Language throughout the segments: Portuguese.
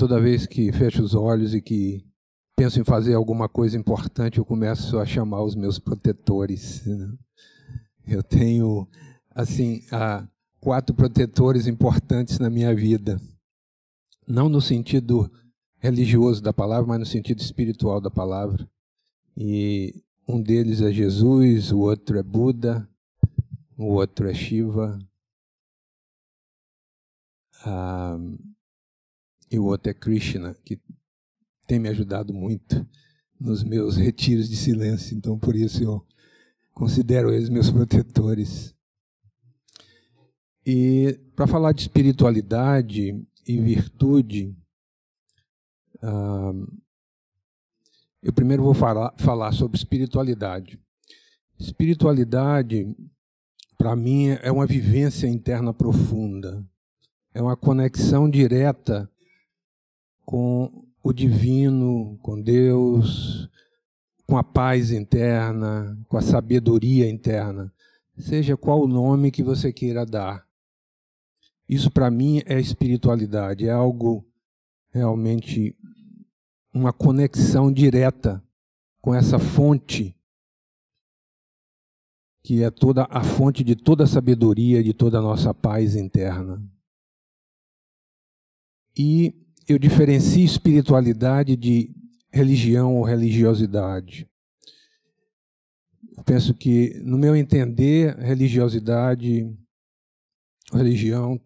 toda vez que fecho os olhos e que penso em fazer alguma coisa importante, eu começo a chamar os meus protetores. Né? Eu tenho, assim, quatro protetores importantes na minha vida. Não no sentido religioso da palavra, mas no sentido espiritual da palavra. E um deles é Jesus, o outro é Buda, o outro é Shiva. Ah, e o outro é Krishna, que tem me ajudado muito nos meus retiros de silêncio, então por isso eu considero eles meus protetores. E para falar de espiritualidade e virtude, uh, eu primeiro vou falar, falar sobre espiritualidade. Espiritualidade, para mim, é uma vivência interna profunda, é uma conexão direta com o divino, com Deus, com a paz interna, com a sabedoria interna, seja qual o nome que você queira dar. Isso para mim é espiritualidade, é algo realmente uma conexão direta com essa fonte que é toda a fonte de toda a sabedoria, de toda a nossa paz interna. E eu diferencio espiritualidade de religião ou religiosidade. Eu penso que, no meu entender, religiosidade, religião,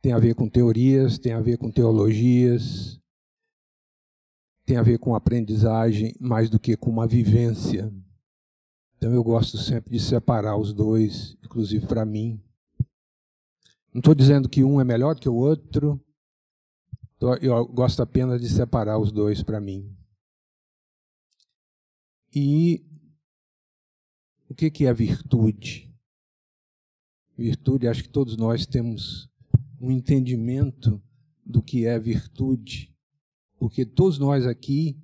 tem a ver com teorias, tem a ver com teologias, tem a ver com aprendizagem mais do que com uma vivência. Então eu gosto sempre de separar os dois, inclusive para mim. Não estou dizendo que um é melhor que o outro, então, eu gosto apenas de separar os dois para mim. E o que é virtude? Virtude, acho que todos nós temos um entendimento do que é virtude, porque todos nós aqui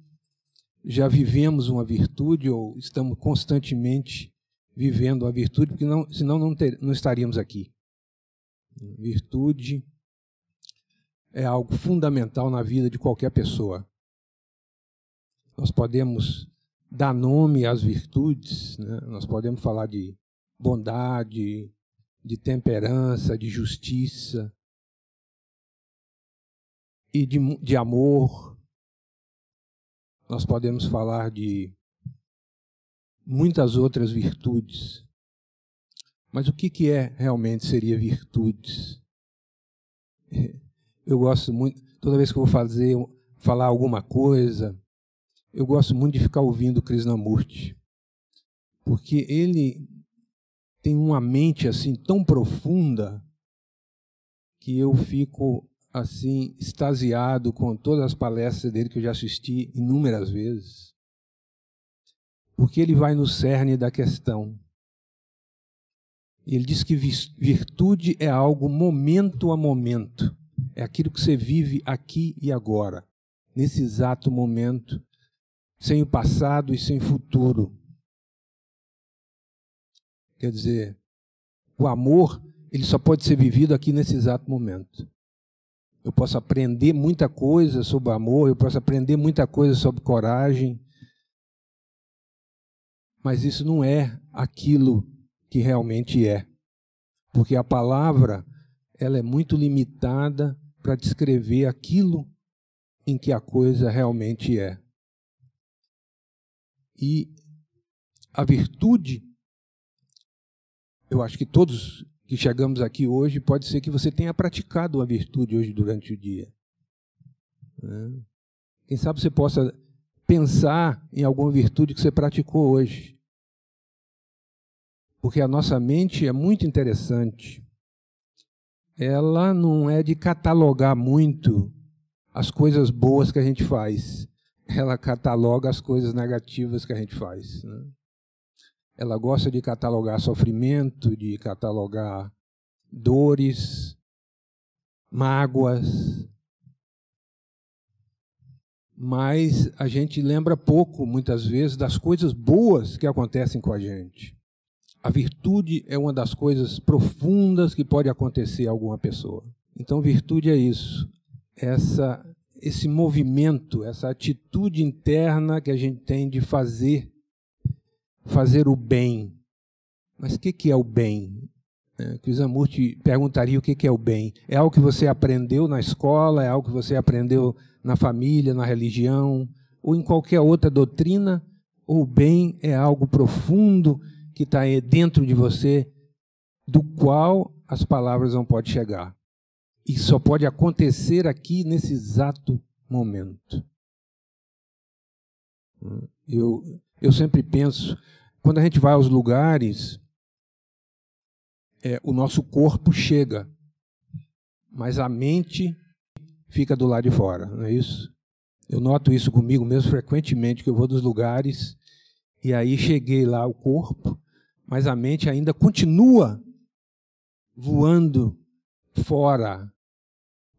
já vivemos uma virtude ou estamos constantemente vivendo a virtude, porque não, senão não, ter, não estaríamos aqui. Virtude é algo fundamental na vida de qualquer pessoa. Nós podemos dar nome às virtudes, né? nós podemos falar de bondade, de temperança, de justiça e de, de amor. Nós podemos falar de muitas outras virtudes. Mas o que, que é realmente seria virtudes? eu gosto muito, toda vez que eu vou fazer, falar alguma coisa, eu gosto muito de ficar ouvindo Krishnamurti, porque ele tem uma mente assim tão profunda que eu fico assim extasiado com todas as palestras dele que eu já assisti inúmeras vezes. Porque ele vai no cerne da questão. Ele diz que virtude é algo momento a momento. É aquilo que você vive aqui e agora, nesse exato momento, sem o passado e sem o futuro. Quer dizer, o amor, ele só pode ser vivido aqui nesse exato momento. Eu posso aprender muita coisa sobre amor, eu posso aprender muita coisa sobre coragem, mas isso não é aquilo que realmente é. Porque a palavra, ela é muito limitada para descrever aquilo em que a coisa realmente é. E a virtude, eu acho que todos que chegamos aqui hoje, pode ser que você tenha praticado a virtude hoje durante o dia. Né? Quem sabe você possa pensar em alguma virtude que você praticou hoje. Porque a nossa mente é muito interessante ela não é de catalogar muito as coisas boas que a gente faz. Ela cataloga as coisas negativas que a gente faz. Né? Ela gosta de catalogar sofrimento, de catalogar dores, mágoas. Mas a gente lembra pouco, muitas vezes, das coisas boas que acontecem com a gente. A virtude é uma das coisas profundas que pode acontecer a alguma pessoa. Então, virtude é isso, essa, esse movimento, essa atitude interna que a gente tem de fazer, fazer o bem. Mas o que, que é o bem? É, Krishnamurti perguntaria o que, que é o bem. É algo que você aprendeu na escola, é algo que você aprendeu na família, na religião, ou em qualquer outra doutrina? Ou o bem é algo profundo que está dentro de você, do qual as palavras não podem chegar. E só pode acontecer aqui nesse exato momento. Eu, eu sempre penso, quando a gente vai aos lugares, é, o nosso corpo chega, mas a mente fica do lado de fora, não é isso? Eu noto isso comigo mesmo frequentemente, que eu vou dos lugares e aí cheguei lá o corpo, mas a mente ainda continua voando fora,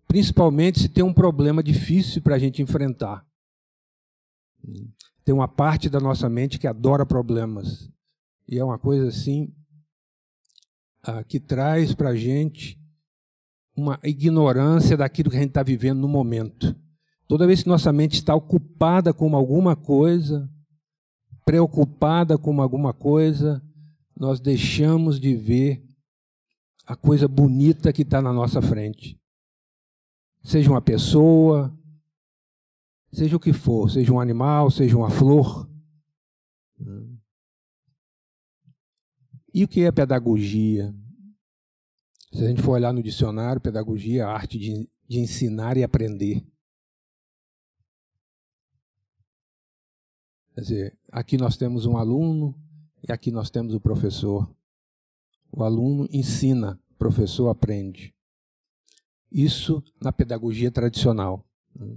principalmente se tem um problema difícil para a gente enfrentar. Tem uma parte da nossa mente que adora problemas. E é uma coisa assim ah, que traz para a gente uma ignorância daquilo que a gente está vivendo no momento. Toda vez que nossa mente está ocupada com alguma coisa, preocupada com alguma coisa, nós deixamos de ver a coisa bonita que está na nossa frente. Seja uma pessoa, seja o que for, seja um animal, seja uma flor. E o que é pedagogia? Se a gente for olhar no dicionário, pedagogia é a arte de, de ensinar e aprender. Quer dizer, aqui nós temos um aluno, e aqui nós temos o professor. O aluno ensina, o professor aprende. Isso na pedagogia tradicional.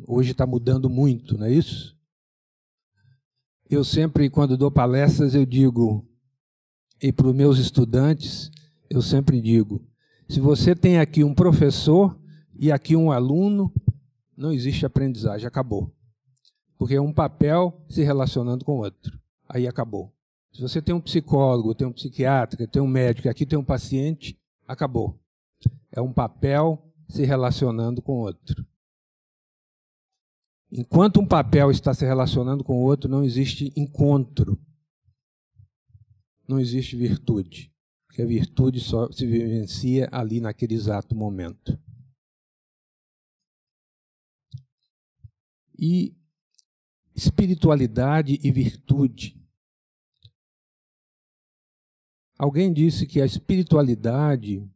Hoje está mudando muito, não é isso? Eu sempre, quando dou palestras, eu digo, e para os meus estudantes, eu sempre digo: se você tem aqui um professor e aqui um aluno, não existe aprendizagem, acabou. Porque é um papel se relacionando com o outro. Aí acabou. Se você tem um psicólogo, tem um psiquiatra, tem um médico, aqui tem um paciente, acabou. É um papel se relacionando com outro. Enquanto um papel está se relacionando com o outro, não existe encontro. Não existe virtude. Porque a virtude só se vivencia ali naquele exato momento. E espiritualidade e virtude Alguém disse que a espiritualidade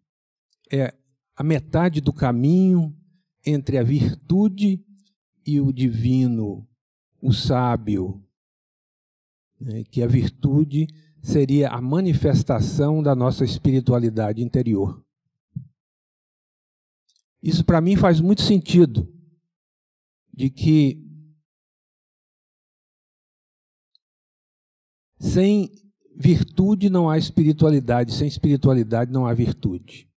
é a metade do caminho entre a virtude e o divino, o sábio. Né? Que a virtude seria a manifestação da nossa espiritualidade interior. Isso para mim faz muito sentido, de que sem virtude não há espiritualidade, sem espiritualidade não há virtude.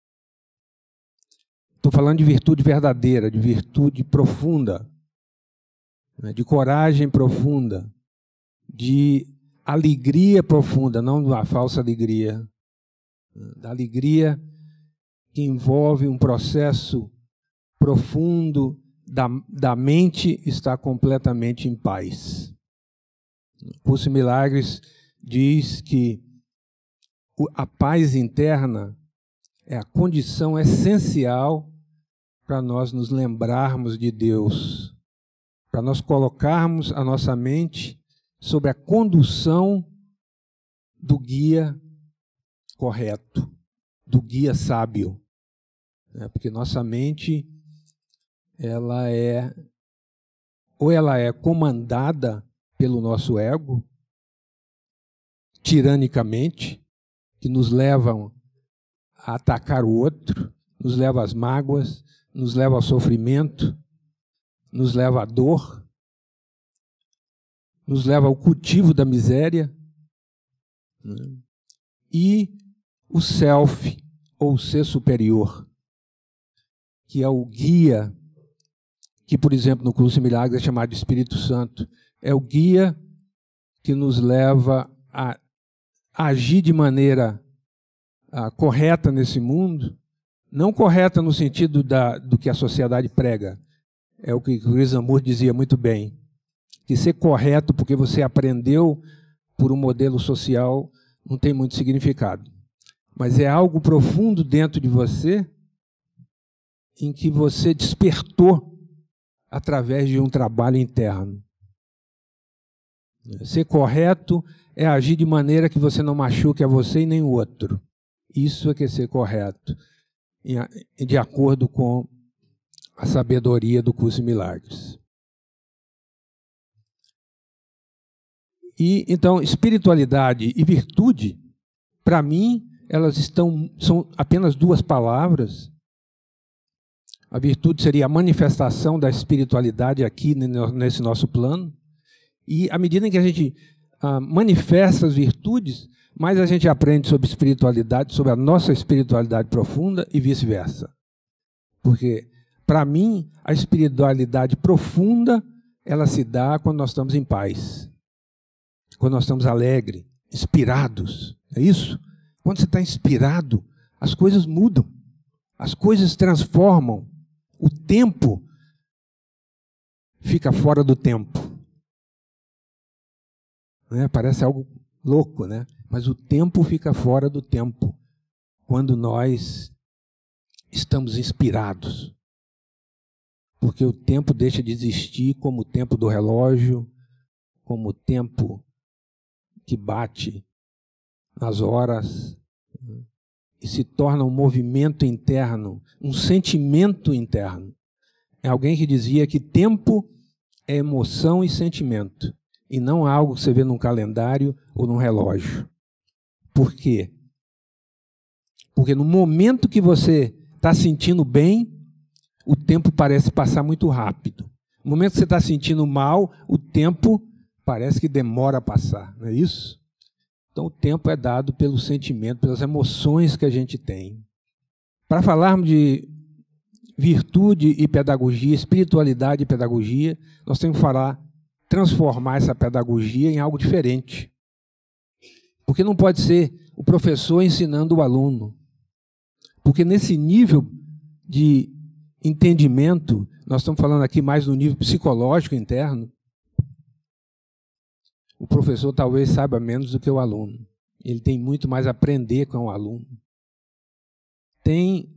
Estou falando de virtude verdadeira, de virtude profunda, né, de coragem profunda, de alegria profunda, não da falsa alegria, né, da alegria que envolve um processo profundo da, da mente estar completamente em paz. O curso Milagres diz que a paz interna é a condição essencial para nós nos lembrarmos de Deus, para nós colocarmos a nossa mente sobre a condução do guia correto, do guia sábio. Né? Porque nossa mente, ela é, ou ela é comandada pelo nosso ego, tiranicamente, que nos levam a atacar o outro, nos leva às mágoas, nos leva ao sofrimento, nos leva à dor, nos leva ao cultivo da miséria. Né? E o self, ou ser superior, que é o guia, que, por exemplo, no curso de milagres é chamado de Espírito Santo, é o guia que nos leva a agir de maneira ah, correta nesse mundo, não correta no sentido da, do que a sociedade prega, é o que Luiz Amor dizia muito bem, que ser correto porque você aprendeu por um modelo social não tem muito significado. Mas é algo profundo dentro de você em que você despertou através de um trabalho interno. Ser correto é agir de maneira que você não machuque a você e nem o outro. Isso é que é ser correto, de acordo com a sabedoria do curso de milagres. E então, espiritualidade e virtude, para mim, elas estão são apenas duas palavras. A virtude seria a manifestação da espiritualidade aqui nesse nosso plano. E à medida em que a gente ah, manifesta as virtudes, mais a gente aprende sobre espiritualidade, sobre a nossa espiritualidade profunda e vice-versa. Porque, para mim, a espiritualidade profunda ela se dá quando nós estamos em paz, quando nós estamos alegres, inspirados. É isso? Quando você está inspirado, as coisas mudam, as coisas transformam. O tempo fica fora do tempo. Né? Parece algo louco, né? mas o tempo fica fora do tempo quando nós estamos inspirados. Porque o tempo deixa de existir como o tempo do relógio, como o tempo que bate nas horas, né? e se torna um movimento interno, um sentimento interno. É alguém que dizia que tempo é emoção e sentimento e não algo que você vê num calendário ou num relógio. Por quê? Porque no momento que você está sentindo bem, o tempo parece passar muito rápido. No momento que você está sentindo mal, o tempo parece que demora a passar, não é isso? Então, o tempo é dado pelo sentimento, pelas emoções que a gente tem. Para falarmos de virtude e pedagogia, espiritualidade e pedagogia, nós temos que falar transformar essa pedagogia em algo diferente. Porque não pode ser o professor ensinando o aluno. Porque nesse nível de entendimento, nós estamos falando aqui mais no nível psicológico interno, o professor talvez saiba menos do que o aluno. Ele tem muito mais a aprender com o aluno. Tem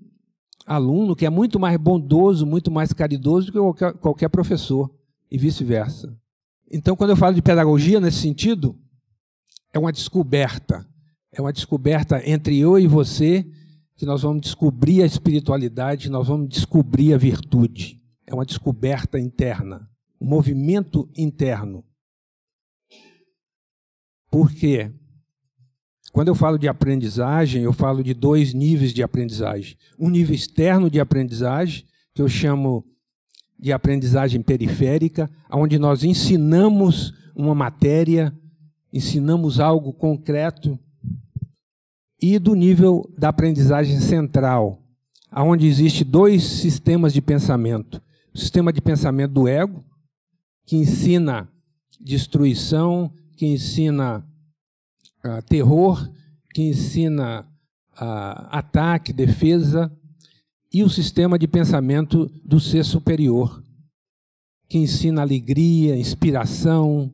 aluno que é muito mais bondoso, muito mais caridoso do que qualquer professor, e vice-versa. Então, quando eu falo de pedagogia nesse sentido, é uma descoberta. É uma descoberta entre eu e você que nós vamos descobrir a espiritualidade, nós vamos descobrir a virtude. É uma descoberta interna, um movimento interno. Por quê? Quando eu falo de aprendizagem, eu falo de dois níveis de aprendizagem. Um nível externo de aprendizagem, que eu chamo de aprendizagem periférica, onde nós ensinamos uma matéria, ensinamos algo concreto, e do nível da aprendizagem central, onde existe dois sistemas de pensamento. O sistema de pensamento do ego, que ensina destruição, que ensina uh, terror, que ensina uh, ataque, defesa, e o sistema de pensamento do ser superior, que ensina alegria, inspiração,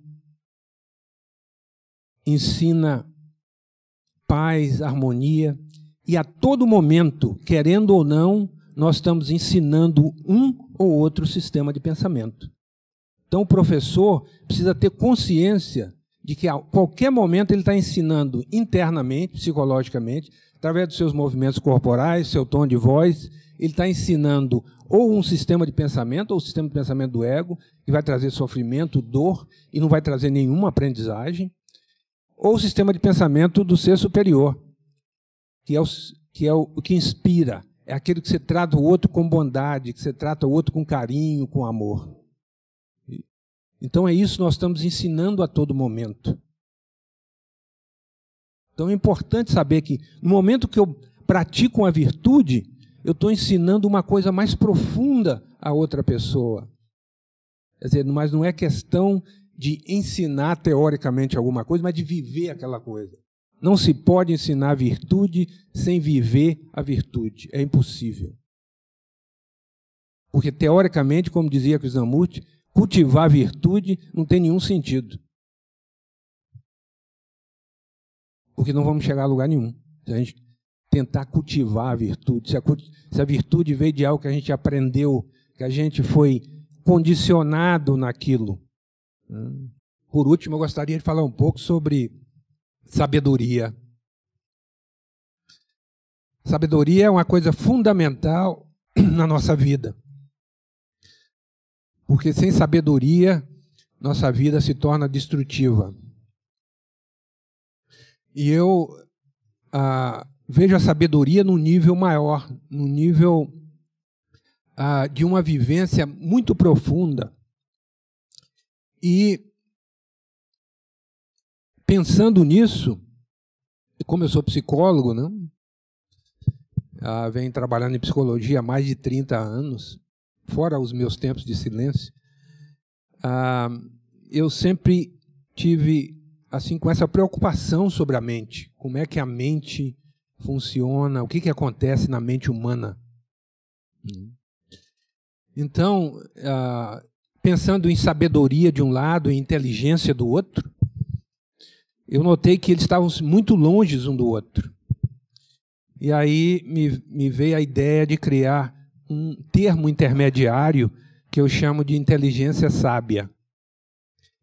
ensina paz, harmonia. E a todo momento, querendo ou não, nós estamos ensinando um ou outro sistema de pensamento. Então, o professor precisa ter consciência de que a qualquer momento ele está ensinando internamente, psicologicamente, através dos seus movimentos corporais, seu tom de voz, ele está ensinando ou um sistema de pensamento, ou o um sistema de pensamento do ego, que vai trazer sofrimento, dor, e não vai trazer nenhuma aprendizagem, ou o sistema de pensamento do ser superior, que é o que, é o, que inspira, é aquele que você trata o outro com bondade, que você trata o outro com carinho, com amor. Então é isso que nós estamos ensinando a todo momento. Então é importante saber que no momento que eu pratico uma virtude, eu estou ensinando uma coisa mais profunda a outra pessoa. Quer dizer, mas não é questão de ensinar teoricamente alguma coisa, mas de viver aquela coisa. Não se pode ensinar virtude sem viver a virtude. É impossível. Porque, teoricamente, como dizia Krishnamurti, cultivar virtude não tem nenhum sentido. Porque não vamos chegar a lugar nenhum. Se a gente tentar cultivar a virtude, se a, se a virtude veio de algo que a gente aprendeu, que a gente foi condicionado naquilo. Por último, eu gostaria de falar um pouco sobre sabedoria. Sabedoria é uma coisa fundamental na nossa vida porque sem sabedoria nossa vida se torna destrutiva. E eu ah, vejo a sabedoria num nível maior, num nível ah, de uma vivência muito profunda. E pensando nisso, como eu sou psicólogo, né? Ah, venho trabalhando em psicologia há mais de 30 anos fora os meus tempos de silêncio, ah, eu sempre tive assim com essa preocupação sobre a mente, como é que a mente funciona, o que, que acontece na mente humana. Uhum. Então, ah, pensando em sabedoria de um lado e inteligência do outro, eu notei que eles estavam muito longe um do outro. E aí me, me veio a ideia de criar um termo intermediário que eu chamo de inteligência sábia.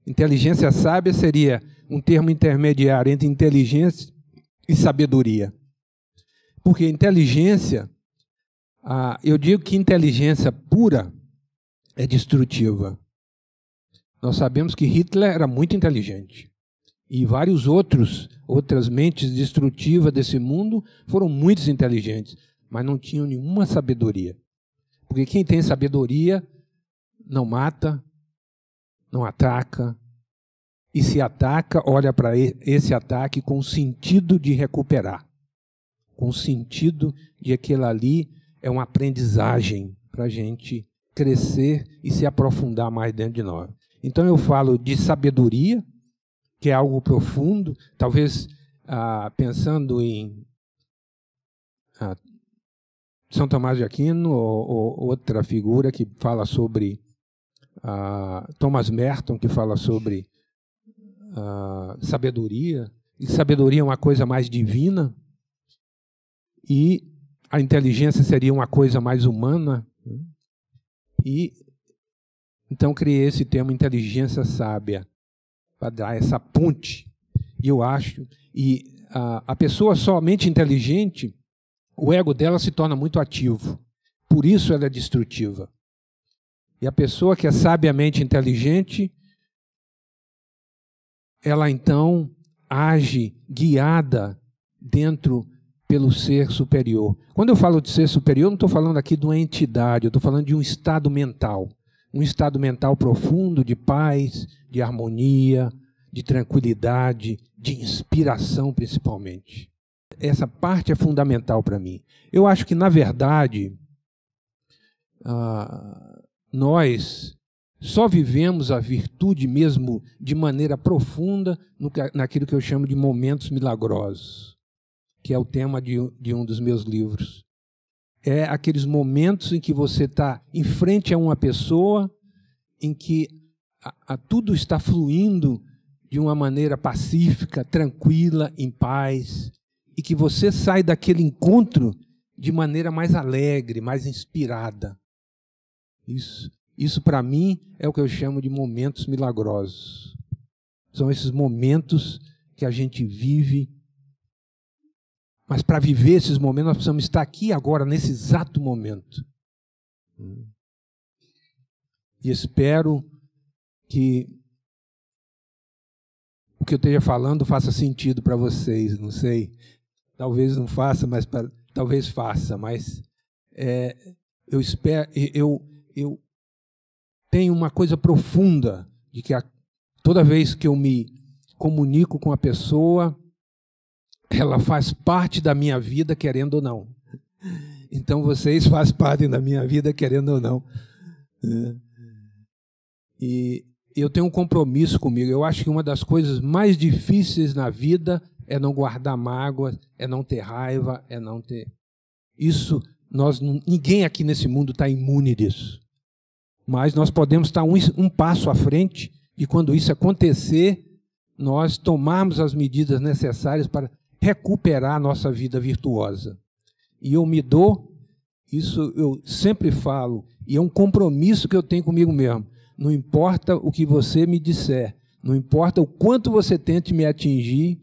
Inteligência sábia seria um termo intermediário entre inteligência e sabedoria. Porque inteligência, ah, eu digo que inteligência pura é destrutiva. Nós sabemos que Hitler era muito inteligente. E vários outros, outras mentes destrutivas desse mundo foram muito inteligentes, mas não tinham nenhuma sabedoria. Porque quem tem sabedoria não mata, não ataca, e se ataca, olha para esse ataque com sentido de recuperar, com sentido de aquilo ali é uma aprendizagem para a gente crescer e se aprofundar mais dentro de nós. Então eu falo de sabedoria, que é algo profundo, talvez ah, pensando em ah, são Tomás de Aquino, ou, ou outra figura que fala sobre. Uh, Thomas Merton, que fala sobre uh, sabedoria, e sabedoria é uma coisa mais divina, e a inteligência seria uma coisa mais humana. E então criei esse termo inteligência sábia para dar essa ponte. E eu acho, e a, a pessoa somente inteligente, o ego dela se torna muito ativo. Por isso ela é destrutiva. E a pessoa que é sabiamente inteligente, ela então age guiada dentro pelo ser superior. Quando eu falo de ser superior, não estou falando aqui de uma entidade, eu estou falando de um estado mental. Um estado mental profundo de paz, de harmonia, de tranquilidade, de inspiração principalmente essa parte é fundamental para mim. Eu acho que, na verdade, ah, nós só vivemos a virtude mesmo de maneira profunda no, naquilo que eu chamo de momentos milagrosos, que é o tema de, de um dos meus livros. É aqueles momentos em que você está em frente a uma pessoa, em que a, a tudo está fluindo de uma maneira pacífica, tranquila, em paz, e que você sai daquele encontro de maneira mais alegre, mais inspirada. Isso, isso para mim é o que eu chamo de momentos milagrosos. São esses momentos que a gente vive. Mas para viver esses momentos, nós precisamos estar aqui agora, nesse exato momento. Hum. E espero que o que eu esteja falando faça sentido para vocês, não sei talvez não faça, mas pra, talvez faça, mas é, eu espero, eu, eu tenho uma coisa profunda de que a, toda vez que eu me comunico com a pessoa, ela faz parte da minha vida, querendo ou não. Então vocês fazem parte da minha vida, querendo ou não. É. E eu tenho um compromisso comigo. Eu acho que uma das coisas mais difíceis na vida é não guardar mágoa, é não ter raiva, é não ter. Isso nós ninguém aqui nesse mundo está imune disso. Mas nós podemos estar tá um, um passo à frente e quando isso acontecer, nós tomarmos as medidas necessárias para recuperar a nossa vida virtuosa. E eu me dou, isso eu sempre falo, e é um compromisso que eu tenho comigo mesmo. Não importa o que você me disser, não importa o quanto você tente me atingir,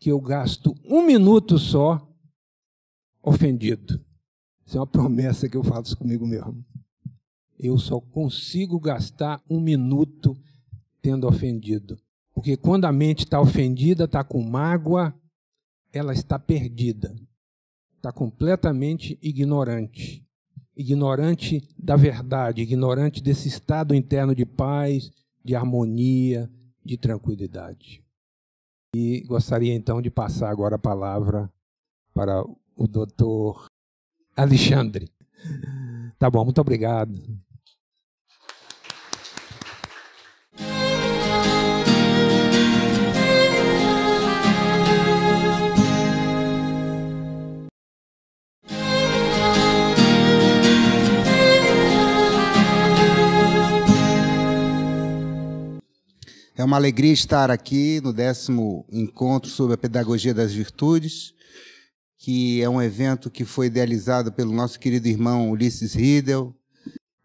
que eu gasto um minuto só ofendido. Isso é uma promessa que eu faço comigo mesmo. Eu só consigo gastar um minuto tendo ofendido. Porque quando a mente está ofendida, está com mágoa, ela está perdida. Está completamente ignorante. Ignorante da verdade, ignorante desse estado interno de paz, de harmonia, de tranquilidade. E gostaria então de passar agora a palavra para o doutor Alexandre. Tá bom, muito obrigado. É uma alegria estar aqui no décimo encontro sobre a Pedagogia das Virtudes, que é um evento que foi idealizado pelo nosso querido irmão Ulisses Riedel.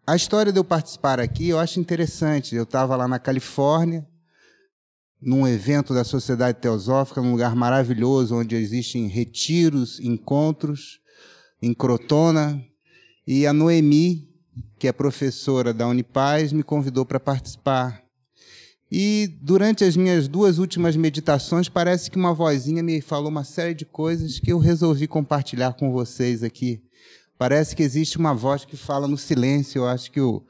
A história de eu participar aqui eu acho interessante. Eu estava lá na Califórnia, num evento da Sociedade Teosófica, num lugar maravilhoso onde existem retiros, encontros, em Crotona. E a Noemi, que é professora da Unipaz, me convidou para participar. E durante as minhas duas últimas meditações, parece que uma vozinha me falou uma série de coisas que eu resolvi compartilhar com vocês aqui. Parece que existe uma voz que fala no silêncio. Eu acho que o,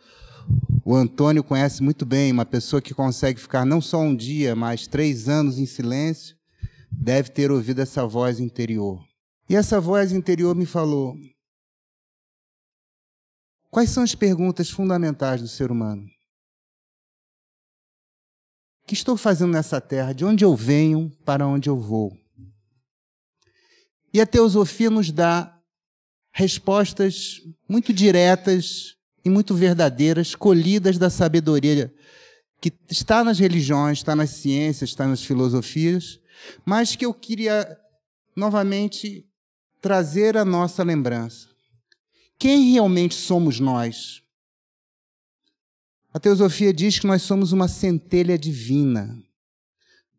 o Antônio conhece muito bem, uma pessoa que consegue ficar não só um dia, mas três anos em silêncio, deve ter ouvido essa voz interior. E essa voz interior me falou: Quais são as perguntas fundamentais do ser humano? que estou fazendo nessa terra? De onde eu venho? Para onde eu vou? E a teosofia nos dá respostas muito diretas e muito verdadeiras, colhidas da sabedoria que está nas religiões, está nas ciências, está nas filosofias, mas que eu queria novamente trazer à nossa lembrança. Quem realmente somos nós? A teosofia diz que nós somos uma centelha divina.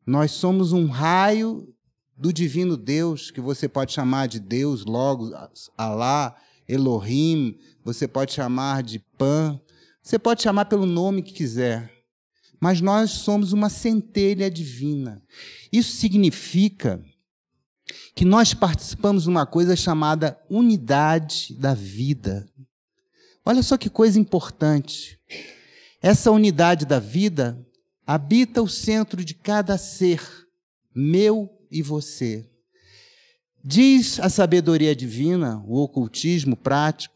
Nós somos um raio do divino Deus, que você pode chamar de Deus, logo, Alá, Elohim, você pode chamar de Pan, você pode chamar pelo nome que quiser. Mas nós somos uma centelha divina. Isso significa que nós participamos de uma coisa chamada unidade da vida. Olha só que coisa importante. Essa unidade da vida habita o centro de cada ser, meu e você. Diz a sabedoria divina, o ocultismo prático,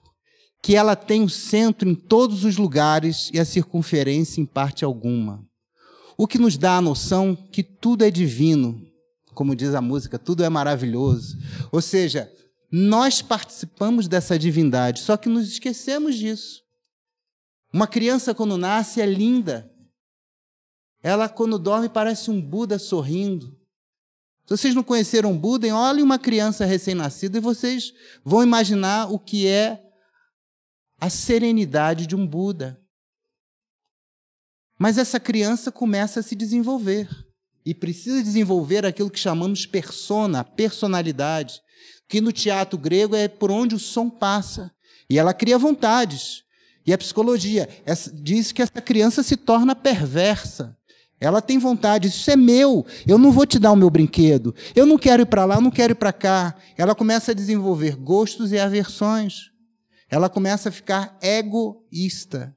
que ela tem o centro em todos os lugares e a circunferência em parte alguma. O que nos dá a noção que tudo é divino, como diz a música, tudo é maravilhoso. Ou seja, nós participamos dessa divindade, só que nos esquecemos disso. Uma criança, quando nasce, é linda. Ela, quando dorme, parece um Buda sorrindo. Se vocês não conheceram Buda, olhem uma criança recém-nascida e vocês vão imaginar o que é a serenidade de um Buda. Mas essa criança começa a se desenvolver e precisa desenvolver aquilo que chamamos persona, personalidade, que no teatro grego é por onde o som passa. E ela cria vontades. E a psicologia diz que essa criança se torna perversa. Ela tem vontade, isso é meu, eu não vou te dar o meu brinquedo, eu não quero ir para lá, eu não quero ir para cá. Ela começa a desenvolver gostos e aversões. Ela começa a ficar egoísta.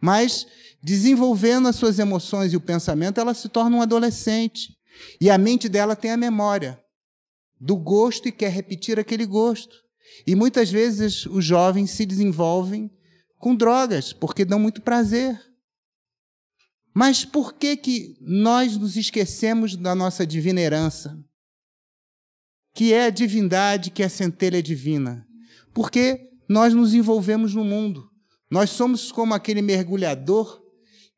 Mas, desenvolvendo as suas emoções e o pensamento, ela se torna um adolescente. E a mente dela tem a memória do gosto e quer repetir aquele gosto. E muitas vezes os jovens se desenvolvem com drogas, porque dão muito prazer. Mas por que, que nós nos esquecemos da nossa divina herança? Que é a divindade, que é a centelha divina. Porque nós nos envolvemos no mundo. Nós somos como aquele mergulhador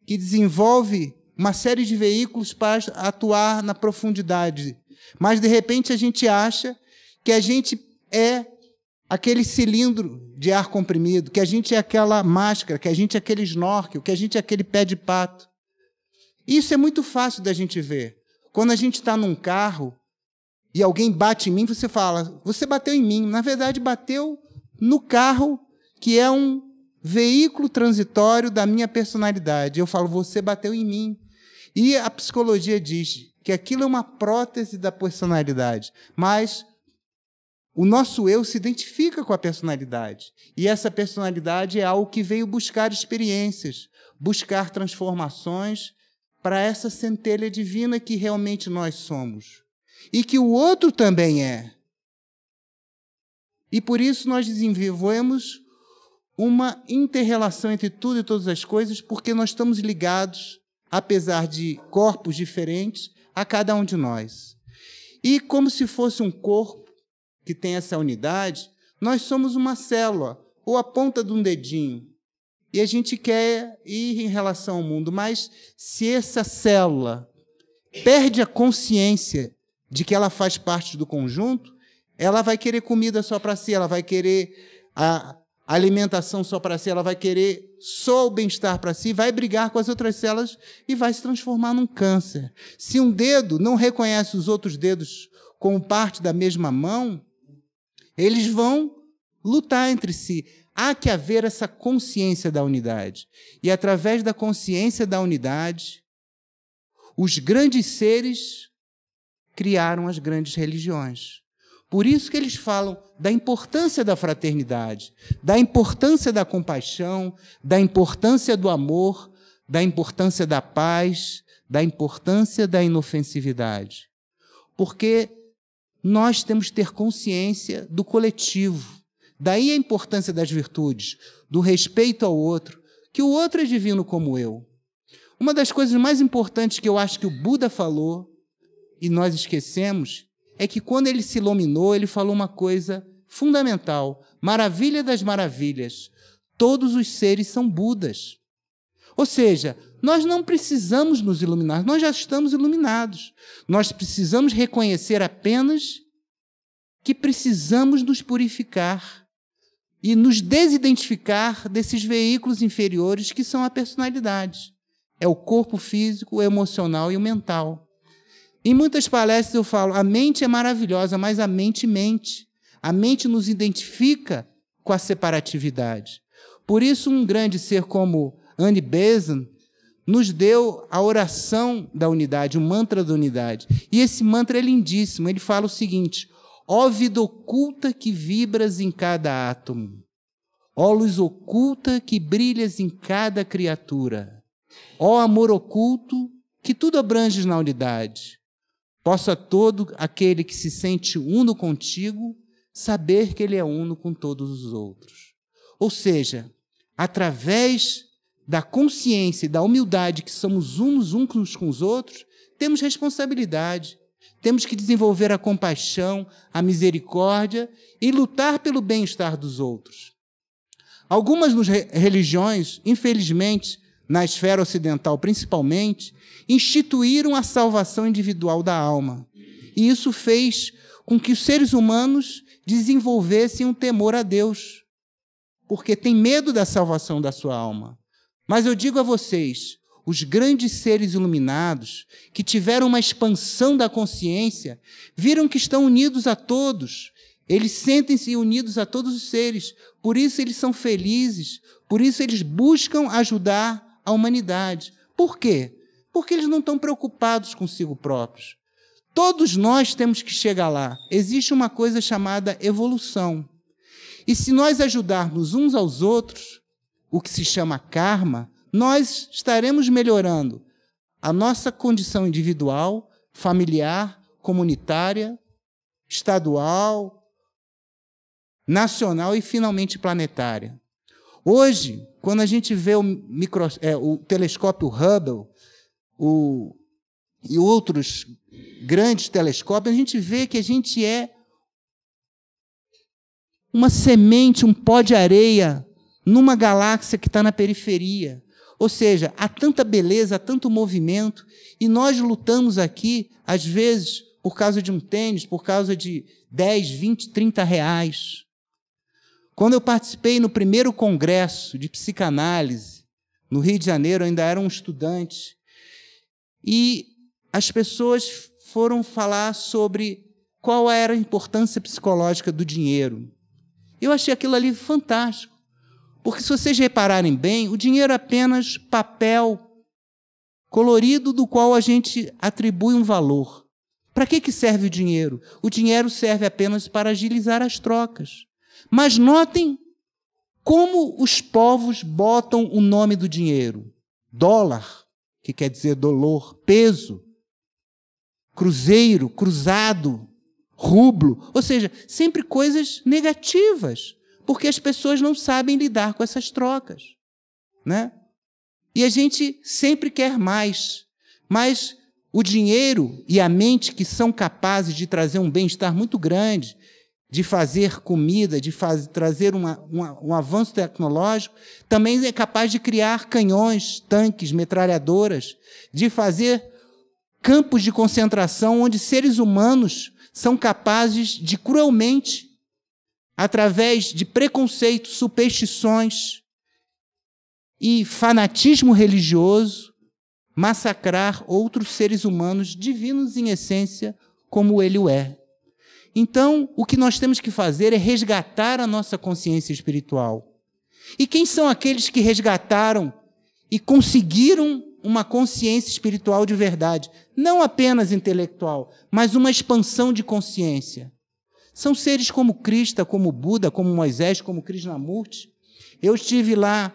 que desenvolve uma série de veículos para atuar na profundidade. Mas, de repente, a gente acha que a gente é aquele cilindro de ar comprimido, que a gente é aquela máscara, que a gente é aquele snorkel, que a gente é aquele pé de pato. Isso é muito fácil da gente ver. Quando a gente está num carro e alguém bate em mim, você fala, você bateu em mim. Na verdade, bateu no carro, que é um veículo transitório da minha personalidade. Eu falo, você bateu em mim. E a psicologia diz que aquilo é uma prótese da personalidade. Mas o nosso eu se identifica com a personalidade. E essa personalidade é algo que veio buscar experiências, buscar transformações para essa centelha divina que realmente nós somos. E que o outro também é. E por isso nós desenvolvemos uma interrelação entre tudo e todas as coisas, porque nós estamos ligados, apesar de corpos diferentes, a cada um de nós. E como se fosse um corpo, que tem essa unidade, nós somos uma célula, ou a ponta de um dedinho. E a gente quer ir em relação ao mundo, mas se essa célula perde a consciência de que ela faz parte do conjunto, ela vai querer comida só para si, ela vai querer a alimentação só para si, ela vai querer só o bem-estar para si, vai brigar com as outras células e vai se transformar num câncer. Se um dedo não reconhece os outros dedos como parte da mesma mão, eles vão lutar entre si. Há que haver essa consciência da unidade. E através da consciência da unidade, os grandes seres criaram as grandes religiões. Por isso que eles falam da importância da fraternidade, da importância da compaixão, da importância do amor, da importância da paz, da importância da inofensividade. Porque nós temos que ter consciência do coletivo. Daí a importância das virtudes, do respeito ao outro, que o outro é divino como eu. Uma das coisas mais importantes que eu acho que o Buda falou, e nós esquecemos, é que quando ele se iluminou, ele falou uma coisa fundamental: maravilha das maravilhas. Todos os seres são Budas. Ou seja, nós não precisamos nos iluminar, nós já estamos iluminados. Nós precisamos reconhecer apenas que precisamos nos purificar e nos desidentificar desses veículos inferiores que são a personalidade. É o corpo físico, o emocional e o mental. Em muitas palestras eu falo: a mente é maravilhosa, mas a mente mente. A mente nos identifica com a separatividade. Por isso, um grande ser como Anne Besant, nos deu a oração da unidade, o mantra da unidade. E esse mantra é lindíssimo, ele fala o seguinte: Ó vida oculta que vibras em cada átomo, ó luz oculta que brilhas em cada criatura, ó amor oculto que tudo abranges na unidade. Possa todo aquele que se sente uno contigo saber que ele é uno com todos os outros. Ou seja, através da consciência e da humildade que somos uns uns com os outros, temos responsabilidade. Temos que desenvolver a compaixão, a misericórdia e lutar pelo bem-estar dos outros. Algumas religiões, infelizmente, na esfera ocidental principalmente, instituíram a salvação individual da alma. E isso fez com que os seres humanos desenvolvessem um temor a Deus, porque tem medo da salvação da sua alma. Mas eu digo a vocês, os grandes seres iluminados, que tiveram uma expansão da consciência, viram que estão unidos a todos. Eles sentem-se unidos a todos os seres, por isso eles são felizes, por isso eles buscam ajudar a humanidade. Por quê? Porque eles não estão preocupados consigo próprios. Todos nós temos que chegar lá. Existe uma coisa chamada evolução. E se nós ajudarmos uns aos outros, o que se chama karma, nós estaremos melhorando a nossa condição individual, familiar, comunitária, estadual, nacional e finalmente planetária. Hoje, quando a gente vê o, micro, é, o telescópio Hubble o, e outros grandes telescópios, a gente vê que a gente é uma semente, um pó de areia numa galáxia que está na periferia. Ou seja, há tanta beleza, há tanto movimento, e nós lutamos aqui, às vezes, por causa de um tênis, por causa de 10, 20, 30 reais. Quando eu participei no primeiro congresso de psicanálise, no Rio de Janeiro, eu ainda era um estudante, e as pessoas foram falar sobre qual era a importância psicológica do dinheiro. Eu achei aquilo ali fantástico. Porque se vocês repararem bem, o dinheiro é apenas papel colorido do qual a gente atribui um valor. Para que, que serve o dinheiro? O dinheiro serve apenas para agilizar as trocas. Mas notem como os povos botam o nome do dinheiro: dólar, que quer dizer dolor, peso, cruzeiro, cruzado, rublo, ou seja, sempre coisas negativas porque as pessoas não sabem lidar com essas trocas. Né? E a gente sempre quer mais, mas o dinheiro e a mente que são capazes de trazer um bem-estar muito grande, de fazer comida, de fazer, trazer uma, uma, um avanço tecnológico, também é capaz de criar canhões, tanques, metralhadoras, de fazer campos de concentração onde seres humanos são capazes de cruelmente através de preconceitos, superstições e fanatismo religioso, massacrar outros seres humanos divinos em essência, como ele o é. Então, o que nós temos que fazer é resgatar a nossa consciência espiritual. E quem são aqueles que resgataram e conseguiram uma consciência espiritual de verdade? Não apenas intelectual, mas uma expansão de consciência. São seres como Cristo, como Buda, como Moisés, como Krishnamurti. Eu estive lá,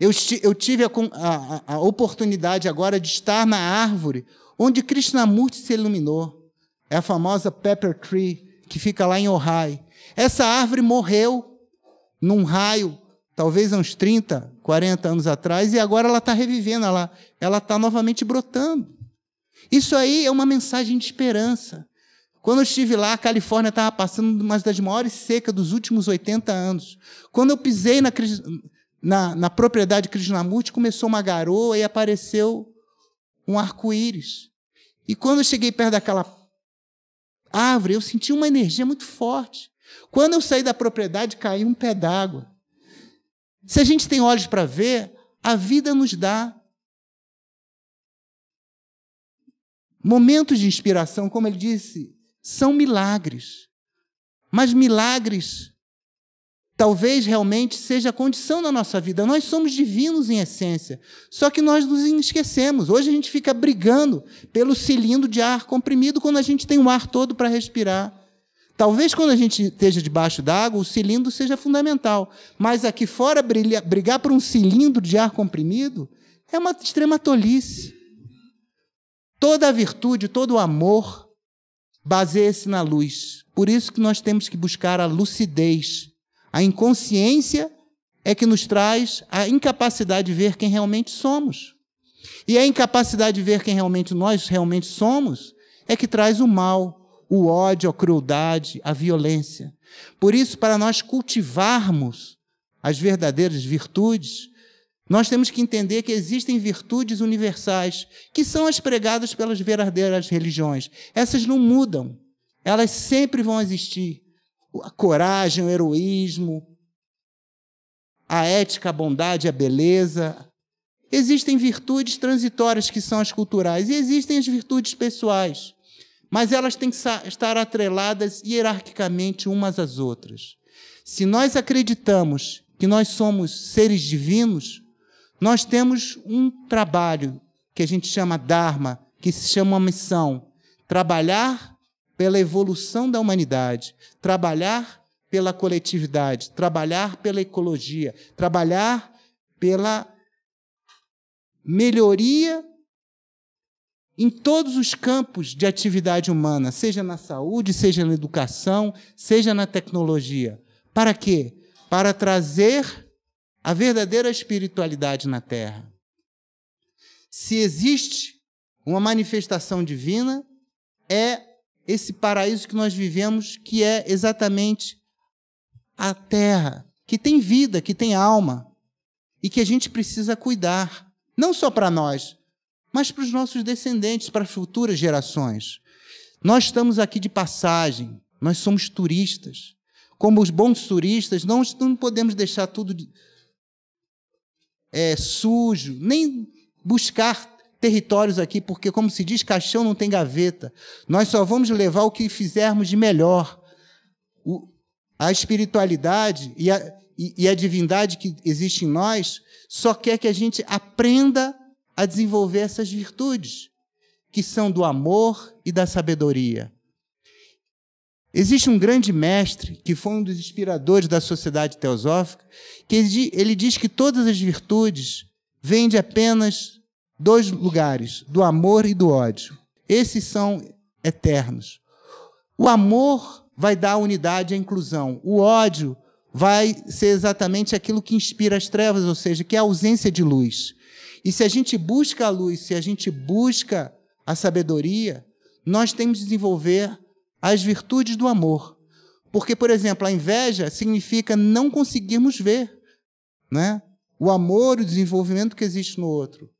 eu, esti, eu tive a, a, a oportunidade agora de estar na árvore onde Krishnamurti se iluminou. É a famosa Pepper Tree, que fica lá em Ohio. Essa árvore morreu num raio, talvez uns 30, 40 anos atrás, e agora ela está revivendo, ela está novamente brotando. Isso aí é uma mensagem de esperança. Quando eu estive lá, a Califórnia estava passando uma das maiores secas dos últimos 80 anos. Quando eu pisei na, na, na propriedade Krishnamurti, começou uma garoa e apareceu um arco-íris. E quando eu cheguei perto daquela árvore, eu senti uma energia muito forte. Quando eu saí da propriedade, caiu um pé d'água. Se a gente tem olhos para ver, a vida nos dá momentos de inspiração, como ele disse, são milagres. Mas milagres talvez realmente seja a condição da nossa vida. Nós somos divinos em essência, só que nós nos esquecemos. Hoje a gente fica brigando pelo cilindro de ar comprimido quando a gente tem o ar todo para respirar. Talvez quando a gente esteja debaixo d'água, o cilindro seja fundamental, mas aqui fora brigar por um cilindro de ar comprimido é uma extrema tolice. Toda a virtude, todo o amor, Baseie-se na luz. Por isso que nós temos que buscar a lucidez. A inconsciência é que nos traz a incapacidade de ver quem realmente somos. E a incapacidade de ver quem realmente nós realmente somos é que traz o mal, o ódio, a crueldade, a violência. Por isso, para nós cultivarmos as verdadeiras virtudes, nós temos que entender que existem virtudes universais que são as pregadas pelas verdadeiras religiões. Essas não mudam, elas sempre vão existir. A coragem, o heroísmo, a ética, a bondade, a beleza. Existem virtudes transitórias que são as culturais e existem as virtudes pessoais, mas elas têm que estar atreladas hierarquicamente umas às outras. Se nós acreditamos que nós somos seres divinos, nós temos um trabalho que a gente chama Dharma, que se chama missão. Trabalhar pela evolução da humanidade, trabalhar pela coletividade, trabalhar pela ecologia, trabalhar pela melhoria em todos os campos de atividade humana, seja na saúde, seja na educação, seja na tecnologia. Para quê? Para trazer a verdadeira espiritualidade na Terra. Se existe uma manifestação divina, é esse paraíso que nós vivemos, que é exatamente a Terra, que tem vida, que tem alma e que a gente precisa cuidar, não só para nós, mas para os nossos descendentes, para as futuras gerações. Nós estamos aqui de passagem, nós somos turistas. Como os bons turistas, não, não podemos deixar tudo é, sujo, nem buscar territórios aqui, porque, como se diz, caixão não tem gaveta. Nós só vamos levar o que fizermos de melhor. O, a espiritualidade e a, e, e a divindade que existe em nós só quer que a gente aprenda a desenvolver essas virtudes, que são do amor e da sabedoria. Existe um grande mestre, que foi um dos inspiradores da sociedade teosófica, que ele diz que todas as virtudes vêm de apenas dois lugares, do amor e do ódio. Esses são eternos. O amor vai dar a unidade e a inclusão. O ódio vai ser exatamente aquilo que inspira as trevas, ou seja, que é a ausência de luz. E se a gente busca a luz, se a gente busca a sabedoria, nós temos que desenvolver as virtudes do amor. Porque, por exemplo, a inveja significa não conseguirmos ver né? o amor, o desenvolvimento que existe no outro.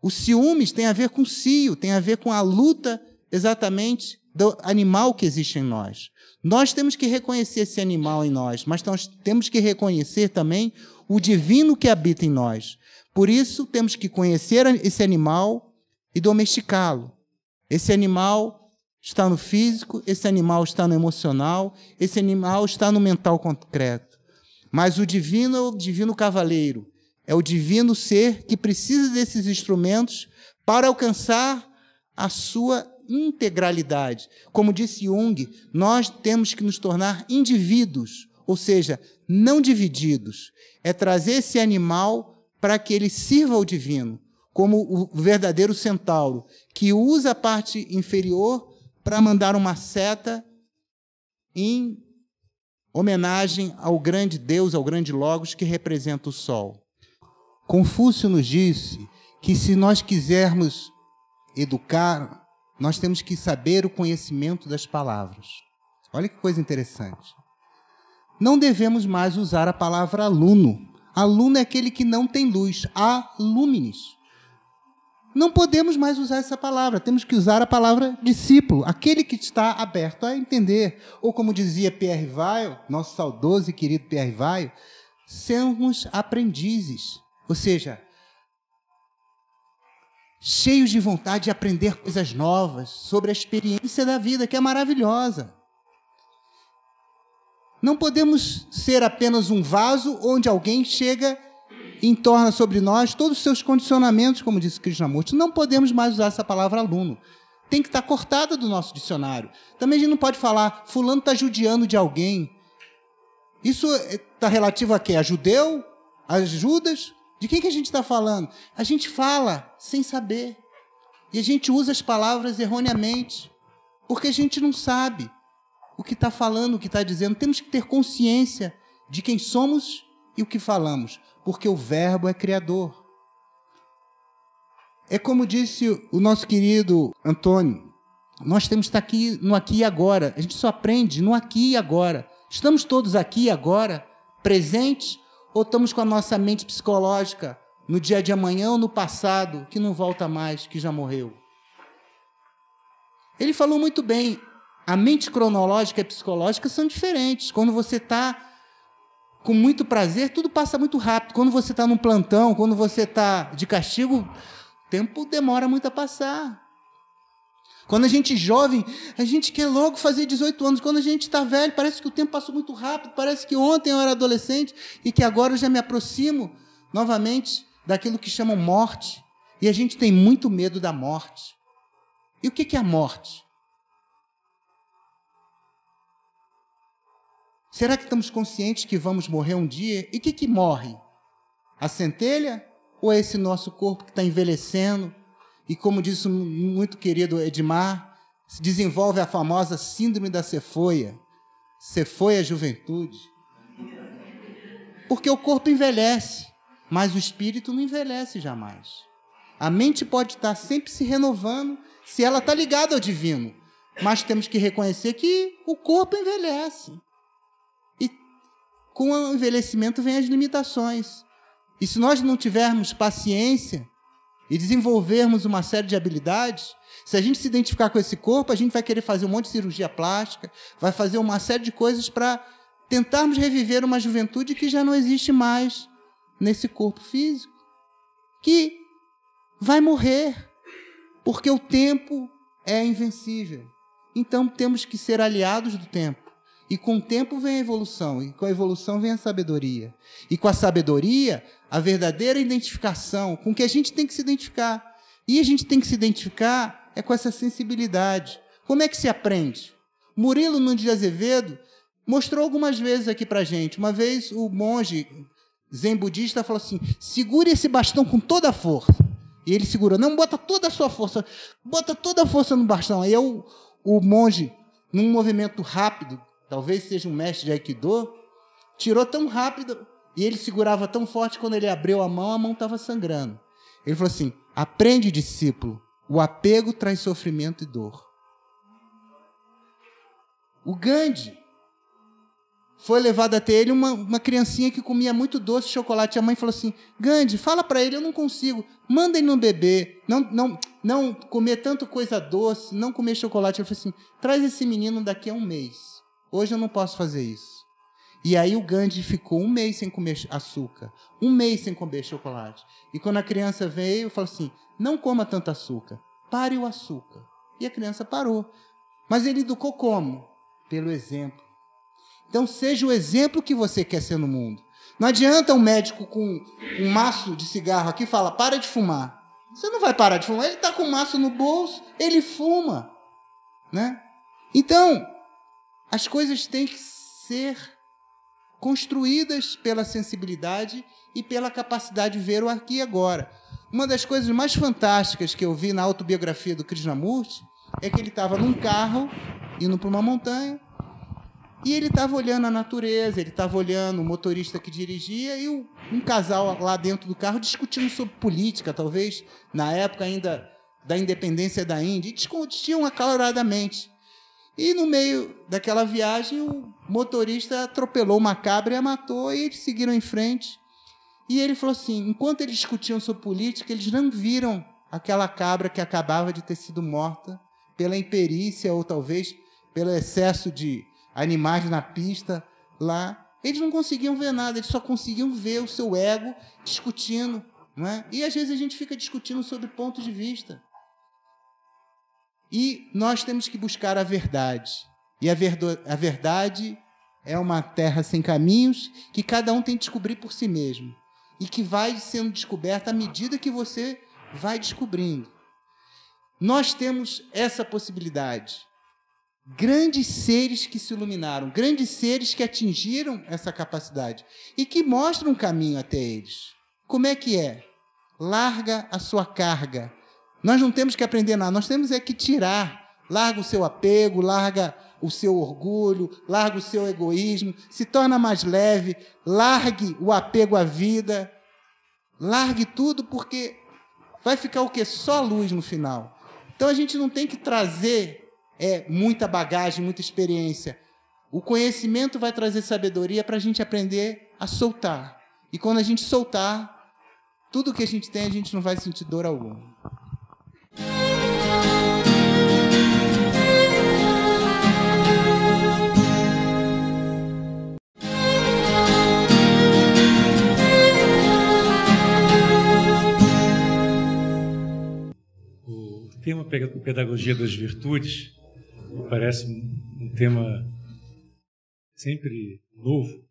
O ciúmes tem a ver com o cio, tem a ver com a luta exatamente do animal que existe em nós. Nós temos que reconhecer esse animal em nós, mas nós temos que reconhecer também o divino que habita em nós. Por isso, temos que conhecer esse animal e domesticá-lo. Esse animal está no físico, esse animal está no emocional, esse animal está no mental concreto. Mas o divino é o divino cavaleiro, é o divino ser que precisa desses instrumentos para alcançar a sua integralidade. Como disse Jung, nós temos que nos tornar indivíduos, ou seja, não divididos. É trazer esse animal para que ele sirva ao divino, como o verdadeiro centauro, que usa a parte inferior para mandar uma seta em homenagem ao grande Deus, ao grande Logos que representa o Sol. Confúcio nos disse que se nós quisermos educar, nós temos que saber o conhecimento das palavras. Olha que coisa interessante. Não devemos mais usar a palavra aluno. Aluno é aquele que não tem luz. Alumines não podemos mais usar essa palavra, temos que usar a palavra discípulo, aquele que está aberto a entender. Ou como dizia Pierre Vaio, nosso saudoso e querido Pierre Vaio, sermos aprendizes, ou seja, cheios de vontade de aprender coisas novas sobre a experiência da vida, que é maravilhosa. Não podemos ser apenas um vaso onde alguém chega entorna sobre nós todos os seus condicionamentos, como disse Krishnamurti. Não podemos mais usar essa palavra aluno. Tem que estar cortada do nosso dicionário. Também a gente não pode falar, fulano está judiando de alguém. Isso está é, relativo a quê? A judeu? A Judas? De quem que a gente está falando? A gente fala sem saber. E a gente usa as palavras erroneamente, porque a gente não sabe o que está falando, o que está dizendo. Temos que ter consciência de quem somos e o que falamos porque o Verbo é criador. É como disse o nosso querido Antônio, nós temos que estar aqui no aqui e agora. A gente só aprende no aqui e agora. Estamos todos aqui e agora, presentes, ou estamos com a nossa mente psicológica no dia de amanhã ou no passado, que não volta mais, que já morreu? Ele falou muito bem. A mente cronológica e psicológica são diferentes. Quando você está com muito prazer, tudo passa muito rápido. Quando você está num plantão, quando você está de castigo, o tempo demora muito a passar. Quando a gente é jovem, a gente quer logo fazer 18 anos. Quando a gente está velho, parece que o tempo passou muito rápido. Parece que ontem eu era adolescente e que agora eu já me aproximo novamente daquilo que chamam morte. E a gente tem muito medo da morte. E o que é a morte? Será que estamos conscientes que vamos morrer um dia? E o que, que morre? A centelha ou é esse nosso corpo que está envelhecendo? E como disse o muito querido Edmar, se desenvolve a famosa síndrome da cefoia. Cefoia juventude. Porque o corpo envelhece, mas o espírito não envelhece jamais. A mente pode estar sempre se renovando se ela está ligada ao divino. Mas temos que reconhecer que o corpo envelhece com o envelhecimento vem as limitações. E se nós não tivermos paciência e desenvolvermos uma série de habilidades, se a gente se identificar com esse corpo, a gente vai querer fazer um monte de cirurgia plástica, vai fazer uma série de coisas para tentarmos reviver uma juventude que já não existe mais nesse corpo físico, que vai morrer, porque o tempo é invencível. Então temos que ser aliados do tempo. E com o tempo vem a evolução, e com a evolução vem a sabedoria. E com a sabedoria, a verdadeira identificação com que a gente tem que se identificar. E a gente tem que se identificar é com essa sensibilidade. Como é que se aprende? Murilo Nunes de Azevedo mostrou algumas vezes aqui para gente. Uma vez o monge zen budista falou assim: segure esse bastão com toda a força. E ele segurou, não, bota toda a sua força, bota toda a força no bastão. Aí eu, o monge, num movimento rápido, talvez seja um mestre de Aikido, tirou tão rápido e ele segurava tão forte quando ele abriu a mão, a mão estava sangrando. Ele falou assim: aprende, discípulo, o apego traz sofrimento e dor. O Gandhi foi levado até ele uma, uma criancinha que comia muito doce chocolate. A mãe falou assim: Gandhi, fala para ele, eu não consigo. Manda ele não beber, não, não, não comer tanto coisa doce, não comer chocolate. Ele falou assim: traz esse menino daqui a um mês. Hoje eu não posso fazer isso. E aí o Gandhi ficou um mês sem comer açúcar, um mês sem comer chocolate. E quando a criança veio, eu falo assim: não coma tanto açúcar, pare o açúcar. E a criança parou. Mas ele educou como? Pelo exemplo. Então seja o exemplo que você quer ser no mundo. Não adianta um médico com um maço de cigarro aqui falar: para de fumar. Você não vai parar de fumar. Ele está com um maço no bolso, ele fuma, né? Então as coisas têm que ser construídas pela sensibilidade e pela capacidade de ver o aqui e agora. Uma das coisas mais fantásticas que eu vi na autobiografia do Krishnamurti é que ele estava num carro indo para uma montanha e ele estava olhando a natureza, ele estava olhando o motorista que dirigia e um casal lá dentro do carro discutindo sobre política, talvez na época ainda da independência da Índia, e discutiam acaloradamente. E no meio daquela viagem, o motorista atropelou uma cabra e a matou, e eles seguiram em frente. E ele falou assim: enquanto eles discutiam sobre política, eles não viram aquela cabra que acabava de ter sido morta pela imperícia ou talvez pelo excesso de animais na pista lá. Eles não conseguiam ver nada, eles só conseguiam ver o seu ego discutindo. Não é? E às vezes a gente fica discutindo sobre ponto de vista. E nós temos que buscar a verdade. E a, verdo, a verdade é uma terra sem caminhos que cada um tem que descobrir por si mesmo e que vai sendo descoberta à medida que você vai descobrindo. Nós temos essa possibilidade. Grandes seres que se iluminaram, grandes seres que atingiram essa capacidade e que mostram um caminho até eles. Como é que é? Larga a sua carga, nós não temos que aprender nada, nós temos é que tirar. Larga o seu apego, larga o seu orgulho, larga o seu egoísmo, se torna mais leve, largue o apego à vida, largue tudo, porque vai ficar o quê? Só luz no final. Então a gente não tem que trazer é, muita bagagem, muita experiência. O conhecimento vai trazer sabedoria para a gente aprender a soltar. E quando a gente soltar, tudo que a gente tem, a gente não vai sentir dor alguma. O tema Pedagogia das Virtudes me parece um tema sempre novo,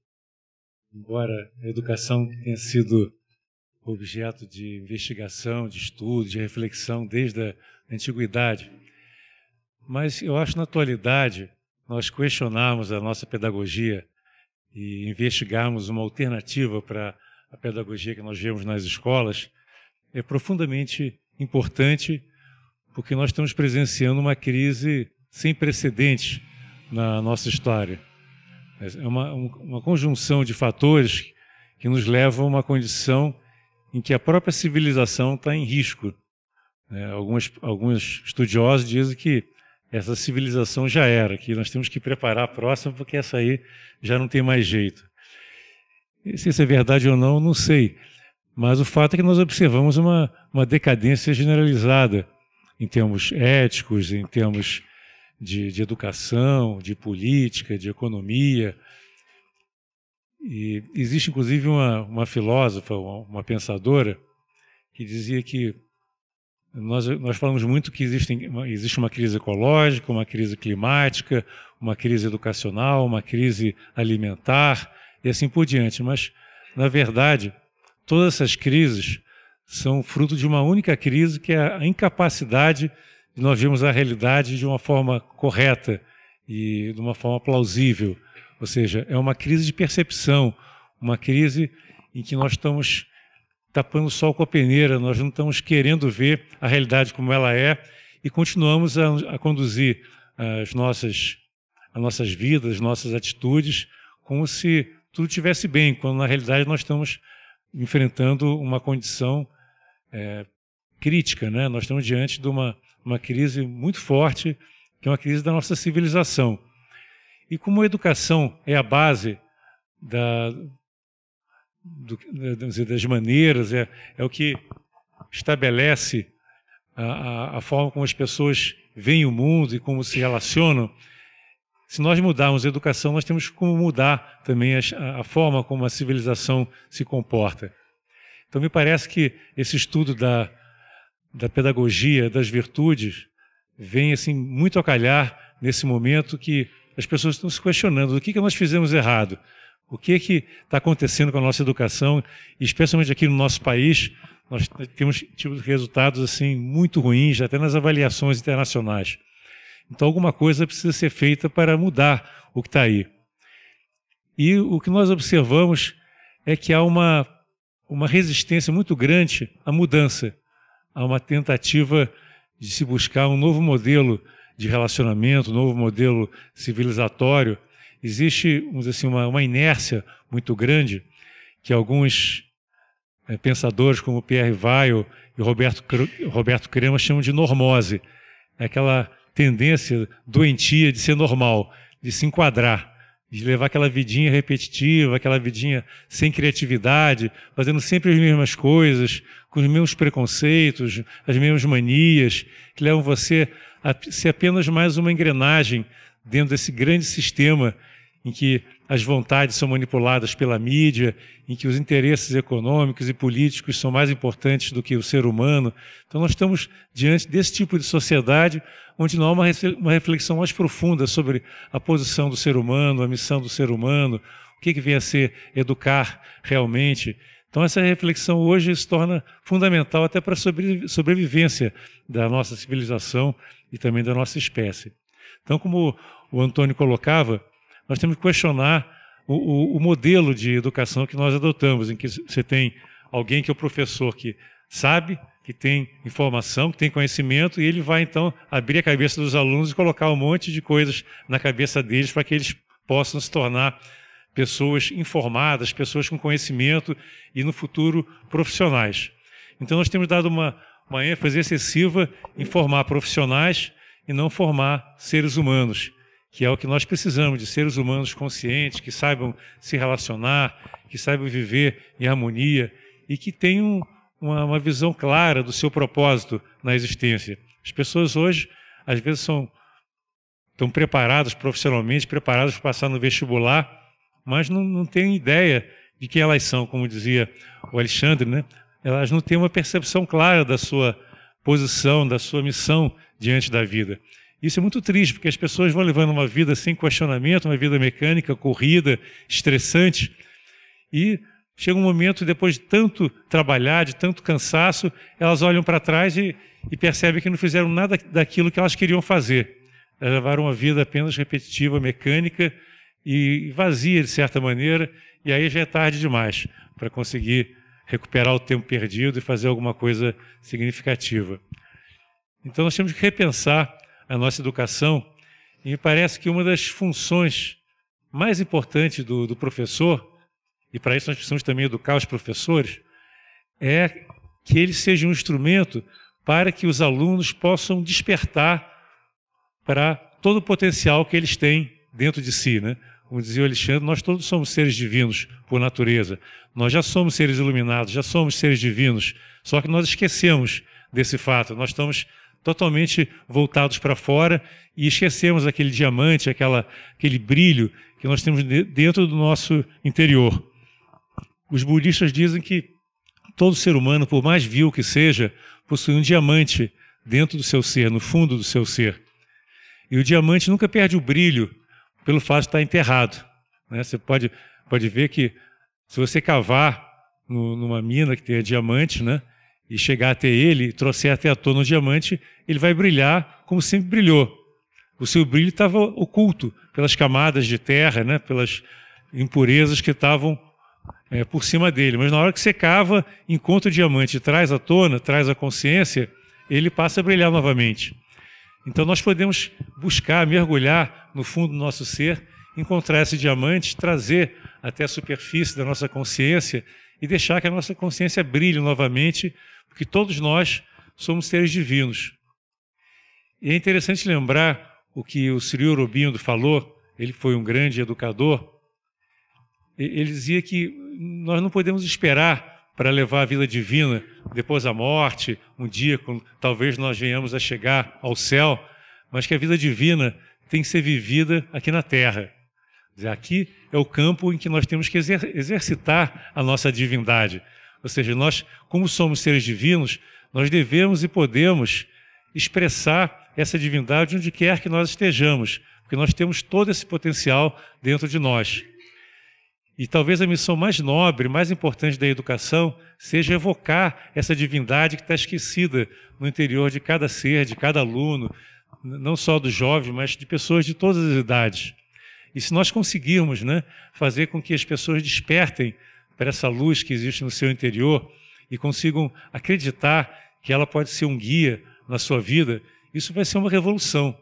embora a educação tenha sido objeto de investigação, de estudo, de reflexão desde a antiguidade. Mas eu acho na atualidade nós questionarmos a nossa pedagogia e investigarmos uma alternativa para a pedagogia que nós vemos nas escolas é profundamente importante porque nós estamos presenciando uma crise sem precedentes na nossa história. É uma, uma conjunção de fatores que nos leva a uma condição em que a própria civilização está em risco. É, algumas, alguns estudiosos dizem que essa civilização já era, que nós temos que preparar a próxima, porque essa aí já não tem mais jeito. E se isso é verdade ou não, não sei. Mas o fato é que nós observamos uma, uma decadência generalizada em termos éticos, em termos de, de educação, de política, de economia, e existe inclusive uma, uma filósofa, uma, uma, pensadora, que dizia que nós, nós falamos muito que existem, existe uma crise ecológica, uma crise climática, uma crise educacional, uma crise alimentar e assim por diante. Mas, na verdade, todas essas crises são fruto de uma única crise, que é a incapacidade de nós vermos a realidade de uma forma correta e de uma forma plausível. Ou seja, é uma crise de percepção, uma crise em que nós estamos tapando o sol com a peneira, nós não estamos querendo ver a realidade como ela é e continuamos a, a conduzir as nossas, as nossas vidas, as nossas atitudes, como se tudo estivesse bem, quando na realidade nós estamos enfrentando uma condição é, crítica. Né? Nós estamos diante de uma, uma crise muito forte, que é uma crise da nossa civilização. E como a educação é a base da, do, das maneiras, é, é, o que estabelece a, a, a forma como as pessoas veem o mundo e como se relacionam, se nós mudarmos a educação, nós temos como mudar também a, a, forma como a civilização se comporta. Então, me parece que esse estudo da, da pedagogia das virtudes vem assim muito a calhar nesse momento que as pessoas estão se questionando: o que, que nós fizemos errado? O que que está acontecendo com a nossa educação, especialmente aqui no nosso país? Nós temos tido resultados assim muito ruins, até nas avaliações internacionais. Então, alguma coisa precisa ser feita para mudar o que está aí. E o que nós observamos é que há uma, uma resistência muito grande à mudança, a uma tentativa de se buscar um novo modelo de relacionamento, novo modelo civilizatório, existe vamos assim, uma, uma inércia muito grande que alguns é, pensadores como Pierre Weil e Roberto, Roberto Crema chamam de normose é aquela tendência doentia de ser normal, de se enquadrar, de levar aquela vidinha repetitiva, aquela vidinha sem criatividade, fazendo sempre as mesmas coisas, com os mesmos preconceitos, as mesmas manias, que levam você a ser apenas mais uma engrenagem dentro desse grande sistema em que as vontades são manipuladas pela mídia, em que os interesses econômicos e políticos são mais importantes do que o ser humano. Então, nós estamos diante desse tipo de sociedade onde não há uma reflexão mais profunda sobre a posição do ser humano, a missão do ser humano, o que, que vem a ser educar realmente então, essa reflexão hoje se torna fundamental até para a sobrevivência da nossa civilização e também da nossa espécie. Então, como o Antônio colocava, nós temos que questionar o, o, o modelo de educação que nós adotamos, em que você tem alguém que é o professor que sabe, que tem informação, que tem conhecimento, e ele vai então abrir a cabeça dos alunos e colocar um monte de coisas na cabeça deles para que eles possam se tornar pessoas informadas, pessoas com conhecimento e, no futuro, profissionais. Então, nós temos dado uma, uma ênfase excessiva em formar profissionais e não formar seres humanos, que é o que nós precisamos de seres humanos conscientes, que saibam se relacionar, que saibam viver em harmonia e que tenham uma, uma visão clara do seu propósito na existência. As pessoas hoje, às vezes, são estão preparadas profissionalmente, preparadas para passar no vestibular, mas não, não ideia de quem elas são, como dizia o Alexandre, né? Elas não têm uma percepção clara da sua posição, da sua missão diante da vida. Isso é muito triste, porque as pessoas vão levando uma vida sem questionamento, uma vida mecânica, corrida, estressante, e chega um momento, depois de tanto trabalhar, de tanto cansaço, elas olham para trás e, e, percebem que não fizeram nada daquilo que elas queriam fazer. Elas levaram uma vida apenas repetitiva, mecânica, e vazia de certa maneira, e aí já é tarde demais para conseguir recuperar o tempo perdido e fazer alguma coisa significativa. Então nós temos que repensar a nossa educação, e me parece que uma das funções mais importantes do, do professor, e para isso nós precisamos também educar os professores, é que ele seja um instrumento para que os alunos possam despertar para todo o potencial que eles têm dentro de si, né? como dizia o Alexandre, nós todos somos seres divinos por natureza. Nós já somos seres iluminados, já somos seres divinos. Só que nós esquecemos desse fato. Nós estamos totalmente voltados para fora e esquecemos aquele diamante, aquela, aquele brilho que nós temos dentro do nosso interior. Os budistas dizem que todo ser humano, por mais vil que seja, possui um diamante dentro do seu ser, no fundo do seu ser. E o diamante nunca perde o brilho pelo fato de estar tá enterrado. Né? Você pode, pode ver que se você cavar no, numa mina que tenha diamante, né? e chegar até ele, trouxer até a tona o diamante, ele vai brilhar como sempre brilhou. O seu brilho estava oculto pelas camadas de terra, né? pelas impurezas que estavam é, por cima dele. Mas na hora que você cava, encontra o diamante, traz à tona, traz à consciência, ele passa a brilhar novamente. Então nós podemos buscar, mergulhar no fundo do nosso ser, encontrar esse diamante, trazer até a superfície da nossa consciência e deixar que a nossa consciência brilhe novamente, porque todos nós somos seres divinos. E é interessante lembrar o que o Sirio Robindo falou, ele foi um grande educador. Ele dizia que nós não podemos esperar para levar a vida divina depois da morte, um dia quando talvez nós venhamos a chegar ao céu, mas que a vida divina tem que ser vivida aqui na terra. Aqui é o campo em que nós temos que exercitar a nossa divindade. Ou seja, nós, como somos seres divinos, nós devemos e podemos expressar essa divindade onde quer que nós estejamos, porque nós temos todo esse potencial dentro de nós. E talvez a missão mais nobre, mais importante da educação, seja evocar essa divindade que está esquecida no interior de cada ser, de cada aluno, não só do jovem, mas de pessoas de todas as idades. E se nós conseguirmos né, fazer com que as pessoas despertem para essa luz que existe no seu interior e consigam acreditar que ela pode ser um guia na sua vida, isso vai ser uma revolução.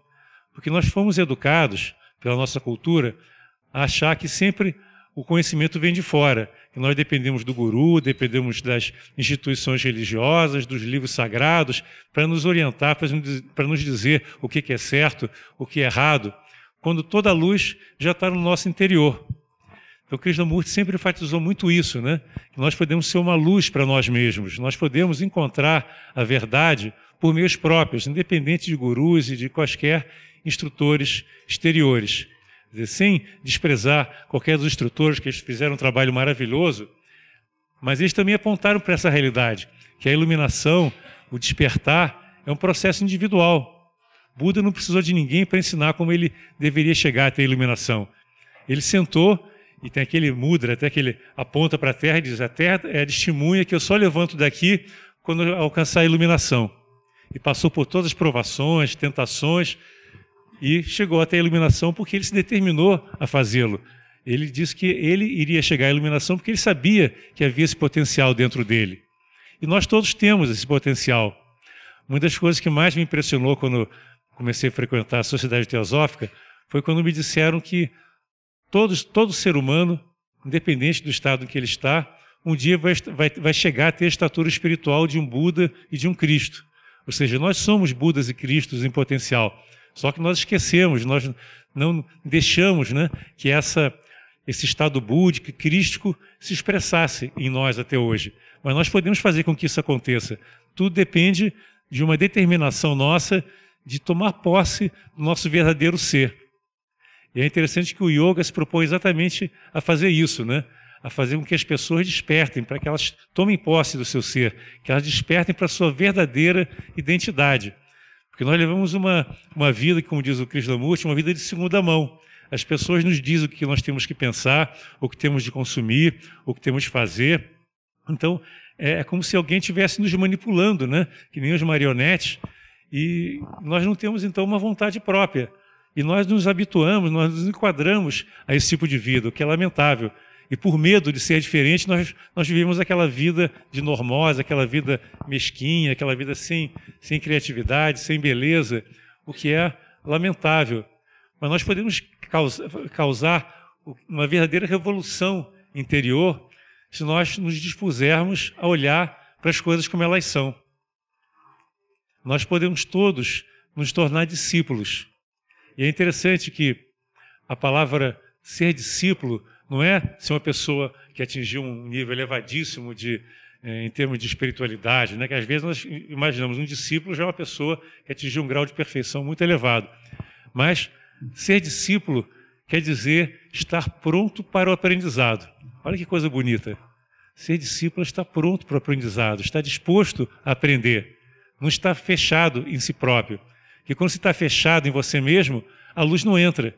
Porque nós fomos educados, pela nossa cultura, a achar que sempre o conhecimento vem de fora nós dependemos do guru, dependemos das instituições religiosas, dos livros sagrados, para nos orientar, para nos dizer o que é certo, o que é errado, quando toda a luz já está no nosso interior. Então, Krishnamurti sempre enfatizou muito isso, né? Que nós podemos ser uma luz para nós mesmos, nós podemos encontrar a verdade por meios próprios, independente de gurus e de quaisquer instrutores exteriores dizer, sem desprezar qualquer dos instrutores que eles fizeram um trabalho maravilhoso, mas eles também apontaram para essa realidade, que a iluminação, o despertar, é um processo individual. Buda não precisou de ninguém para ensinar como ele deveria chegar até a iluminação. Ele sentou e tem aquele mudra, até que ele aponta para a terra e diz: A terra é a testemunha que eu só levanto daqui quando alcançar a iluminação. E passou por todas as provações, tentações, e chegou até a iluminação porque ele se determinou a fazê-lo. Ele disse que ele iria chegar à iluminação porque ele sabia que havia esse potencial dentro dele. E nós todos temos esse potencial. Uma das coisas que mais me impressionou quando comecei a frequentar a Sociedade Teosófica foi quando me disseram que todos, todo ser humano, independente do estado em que ele está, um dia vai, vai, vai chegar a ter a estatura espiritual de um Buda e de um Cristo. Ou seja, nós somos Budas e Cristos em potencial. Só que nós esquecemos, nós não deixamos né, que essa, esse estado búdico, crístico, se expressasse em nós até hoje. Mas nós podemos fazer com que isso aconteça. Tudo depende de uma determinação nossa de tomar posse do nosso verdadeiro ser. E é interessante que o yoga se propõe exatamente a fazer isso, né? a fazer com que as pessoas despertem, para que elas tomem posse do seu ser, que elas despertem para a sua verdadeira identidade. Porque nós levamos uma, uma vida, como diz o Krishnamurti, uma vida de segunda mão. As pessoas nos dizem o que nós temos que pensar, o que temos de consumir, o que temos de fazer. Então, é, é como se alguém estivesse nos manipulando, né? que nem os marionetes. E nós não temos, então, uma vontade própria. E nós nos habituamos, nós nos enquadramos a esse tipo de vida, o que é lamentável. E por medo de ser diferente, nós, nós vivemos aquela vida de normosa, aquela vida mesquinha, aquela vida sem, sem criatividade, sem beleza, o que é lamentável. Mas nós podemos causar uma verdadeira revolução interior se nós nos dispusermos a olhar para as coisas como elas são. Nós podemos todos nos tornar discípulos. E é interessante que a palavra ser discípulo não é ser uma pessoa que atingiu um nível elevadíssimo de, eh, em termos de espiritualidade, né? que às vezes nós imaginamos um discípulo já é uma pessoa que atingiu um grau de perfeição muito elevado. Mas ser discípulo quer dizer estar pronto para o aprendizado. Olha que coisa bonita. Ser discípulo é está pronto para o aprendizado, está disposto a aprender, não está fechado em si próprio. E quando você está fechado em você mesmo, a luz não entra.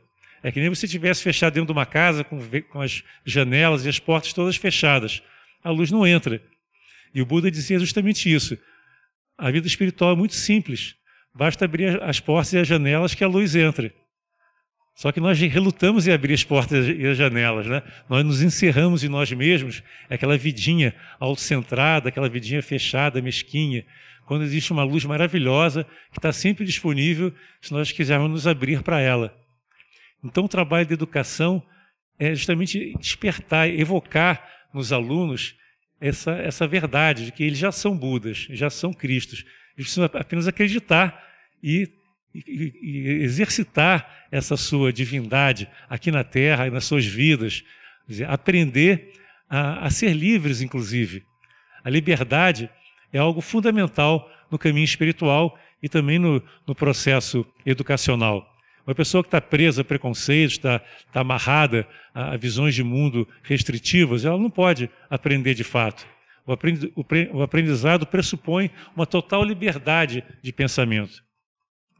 É que nem você tivesse fechado dentro de uma casa com, com as janelas e as portas todas fechadas. A luz não entra. E o Buda dizia justamente isso. A vida espiritual é muito simples. Basta abrir as portas e as janelas que a luz entra. Só que nós relutamos em abrir as portas e as janelas, né? Nós nos encerramos em nós mesmos, aquela vidinha autocentrada, aquela vidinha fechada, mesquinha, quando existe uma luz maravilhosa que está sempre disponível se nós quisermos nos abrir para ela. Então, o trabalho de educação é justamente despertar, evocar nos alunos essa, essa verdade de que eles já são Budas, já são Cristos. Eles precisam apenas acreditar e, e, e exercitar essa sua divindade aqui na Terra e nas suas vidas. Dizer, aprender a, a ser livres, inclusive. A liberdade é algo fundamental no caminho espiritual e também no, no processo educacional. Uma pessoa que está presa a preconceitos, está tá amarrada a, a, visões de mundo restritivas, ela não pode aprender de fato. O aprendizado pressupõe uma total liberdade de pensamento.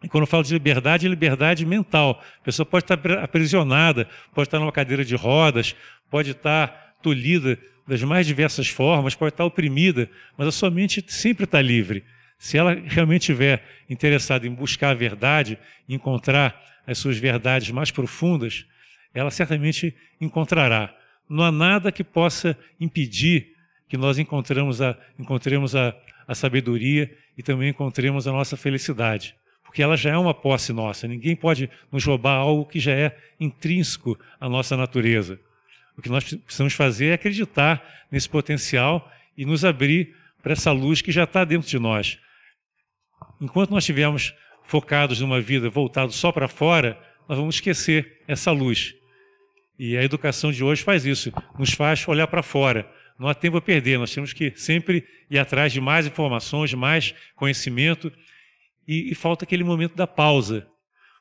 E quando eu falo de liberdade, é liberdade mental. A pessoa pode tá estar aprisionada, pode estar tá numa cadeira de rodas, pode estar tá tolhida das mais diversas formas, pode estar oprimida, mas a sua mente sempre está livre. Se ela realmente estiver interessada em buscar a verdade, encontrar as suas verdades mais profundas, ela certamente encontrará. Não há nada que possa impedir que nós encontremos a, encontremos a, a sabedoria e também encontremos a nossa felicidade, porque ela já é uma posse nossa. Ninguém pode nos roubar algo que já é intrínseco à nossa natureza. O que nós precisamos fazer é acreditar nesse potencial e nos abrir para essa luz que já está dentro de nós. Enquanto nós estivermos focados numa vida voltada só para fora, nós vamos esquecer essa luz. E a educação de hoje faz isso, nos faz olhar para fora. Não há tempo a perder, nós temos que sempre ir atrás de mais informações, mais conhecimento, e, e falta aquele momento da pausa.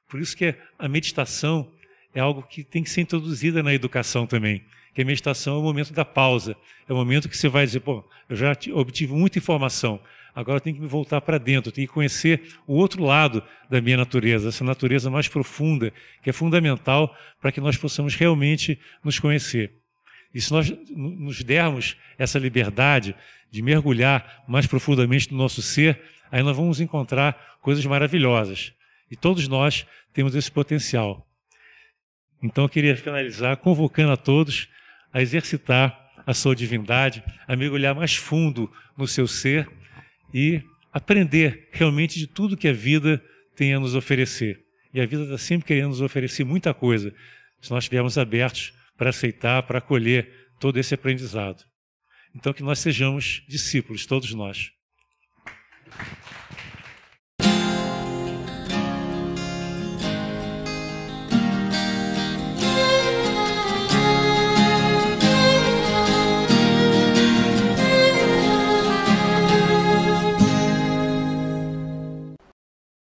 Por isso que a meditação é algo que tem que ser introduzida na educação também. Que a meditação é o momento da pausa, é o momento que você vai dizer, pô, eu já obtive muita informação, Agora eu tenho que me voltar para dentro, eu tenho que conhecer o outro lado da minha natureza, essa natureza mais profunda, que é fundamental para que nós possamos realmente nos conhecer. E se nós nos dermos essa liberdade de mergulhar mais profundamente no nosso ser, aí nós vamos encontrar coisas maravilhosas. E todos nós temos esse potencial. Então eu queria finalizar convocando a todos a exercitar a sua divindade, a mergulhar mais fundo no seu ser e aprender realmente de tudo que a vida tem a nos oferecer. E a vida está sempre querendo nos oferecer muita coisa, se nós estivermos abertos para aceitar, para acolher todo esse aprendizado. Então, que nós sejamos discípulos, todos nós.